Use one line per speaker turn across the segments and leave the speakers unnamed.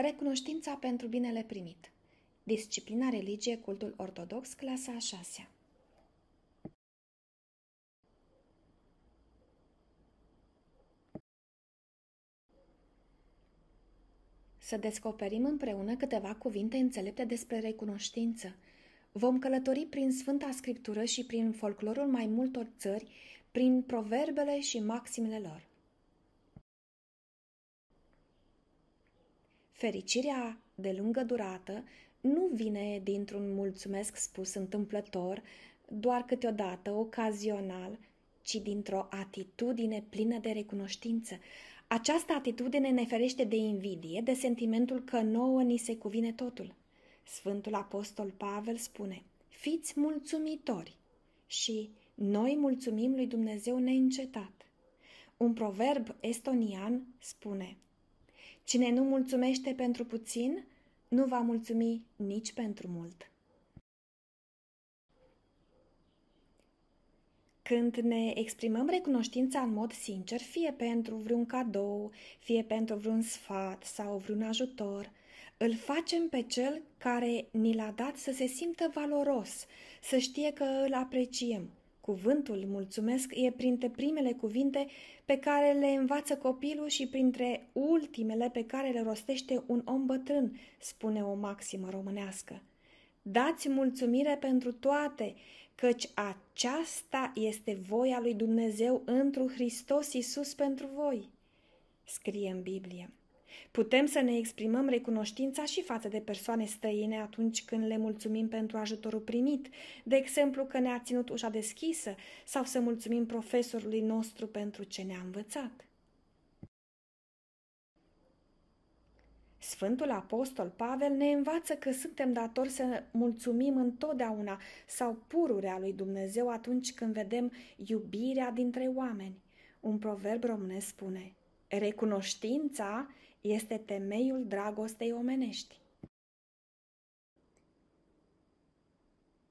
Recunoștința pentru binele primit. Disciplina religie, cultul ortodox, clasa a șasea. Să descoperim împreună câteva cuvinte înțelepte despre recunoștință. Vom călători prin Sfânta Scriptură și prin folclorul mai multor țări, prin proverbele și maximele lor. Fericirea de lungă durată nu vine dintr-un mulțumesc spus întâmplător, doar câteodată, ocazional, ci dintr-o atitudine plină de recunoștință. Această atitudine ne ferește de invidie, de sentimentul că nouă ni se cuvine totul. Sfântul Apostol Pavel spune, fiți mulțumitori și noi mulțumim lui Dumnezeu neîncetat. Un proverb estonian spune, Cine nu mulțumește pentru puțin, nu va mulțumi nici pentru mult. Când ne exprimăm recunoștința în mod sincer, fie pentru vreun cadou, fie pentru vreun sfat sau vreun ajutor, îl facem pe cel care ni l-a dat să se simtă valoros, să știe că îl apreciem, Cuvântul mulțumesc e printre primele cuvinte pe care le învață copilul și printre ultimele pe care le rostește un om bătrân, spune o maximă românească. Dați mulțumire pentru toate, căci aceasta este voia lui Dumnezeu întru Hristos Iisus pentru voi, scrie în Biblie. Putem să ne exprimăm recunoștința și față de persoane străine atunci când le mulțumim pentru ajutorul primit, de exemplu că ne-a ținut ușa deschisă sau să mulțumim profesorului nostru pentru ce ne-a învățat. Sfântul Apostol Pavel ne învață că suntem datori să mulțumim întotdeauna sau pururea lui Dumnezeu atunci când vedem iubirea dintre oameni. Un proverb românesc spune – Recunoștința este temeiul dragostei omenești.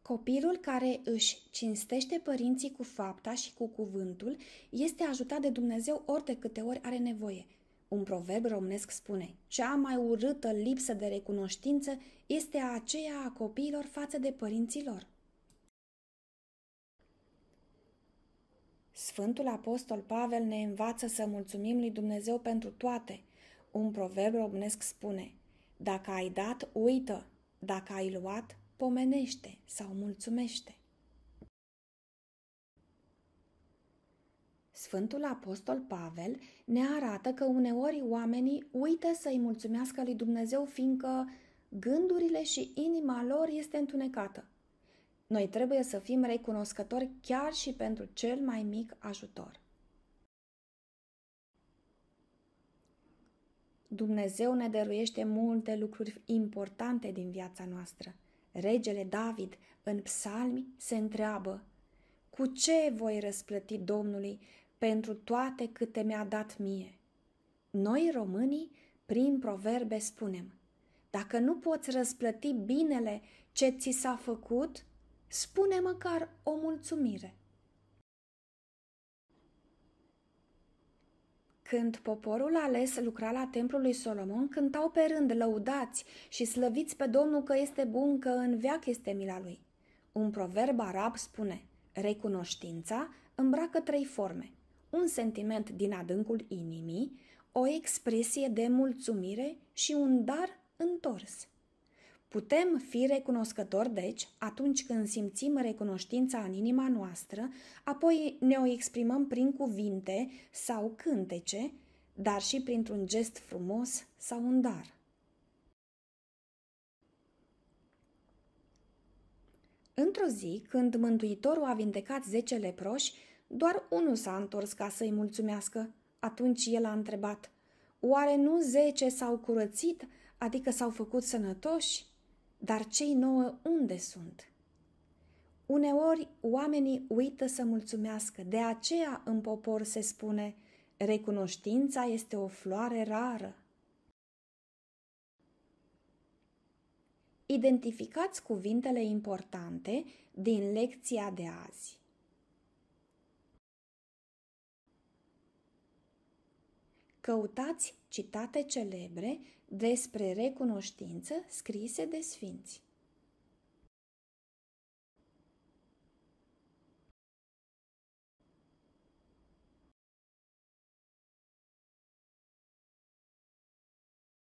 Copilul care își cinstește părinții cu fapta și cu cuvântul este ajutat de Dumnezeu ori de câte ori are nevoie. Un proverb românesc spune, cea mai urâtă lipsă de recunoștință este aceea a copiilor față de părinții lor. Sfântul Apostol Pavel ne învață să mulțumim lui Dumnezeu pentru toate. Un proverb românesc spune, dacă ai dat, uită, dacă ai luat, pomenește sau mulțumește. Sfântul Apostol Pavel ne arată că uneori oamenii uită să-i mulțumească lui Dumnezeu, fiindcă gândurile și inima lor este întunecată. Noi trebuie să fim recunoscători chiar și pentru cel mai mic ajutor. Dumnezeu ne dăruiește multe lucruri importante din viața noastră. Regele David în psalmi se întreabă, Cu ce voi răsplăti Domnului pentru toate câte mi-a dat mie? Noi românii, prin proverbe, spunem, Dacă nu poți răsplăti binele ce ți s-a făcut, Spune măcar o mulțumire. Când poporul ales lucra la templul lui Solomon, cântau pe rând lăudați și slăviți pe Domnul că este bun, că în veac este mila lui. Un proverb arab spune, recunoștința îmbracă trei forme, un sentiment din adâncul inimii, o expresie de mulțumire și un dar întors. Putem fi recunoscători, deci, atunci când simțim recunoștința în inima noastră, apoi ne o exprimăm prin cuvinte sau cântece, dar și printr-un gest frumos sau un dar. Într-o zi, când Mântuitorul a vindecat zece leproși, doar unul s-a întors ca să-i mulțumească. Atunci el a întrebat, Oare nu zece s-au curățit, adică s-au făcut sănătoși? Dar cei nouă unde sunt? Uneori oamenii uită să mulțumească, de aceea în popor se spune recunoștința este o floare rară. Identificați cuvintele importante din lecția de azi. Căutați citate celebre despre recunoștință scrise de sfinți.